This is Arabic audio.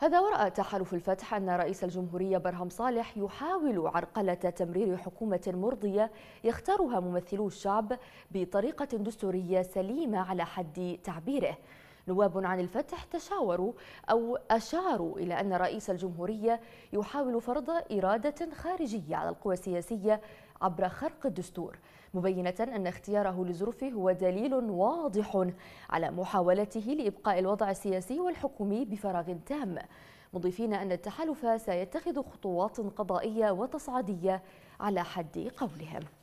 هذا وراء تحالف الفتح أن رئيس الجمهورية برهم صالح يحاول عرقلة تمرير حكومة مرضية يختارها ممثلو الشعب بطريقة دستورية سليمة على حد تعبيره نواب عن الفتح تشاوروا أو أشاروا إلى أن رئيس الجمهورية يحاول فرض إرادة خارجية على القوى السياسية عبر خرق الدستور مبينة أن اختياره لظروفه هو دليل واضح على محاولته لإبقاء الوضع السياسي والحكومي بفراغ تام مضيفين أن التحالف سيتخذ خطوات قضائية وتصعيدية على حد قولهم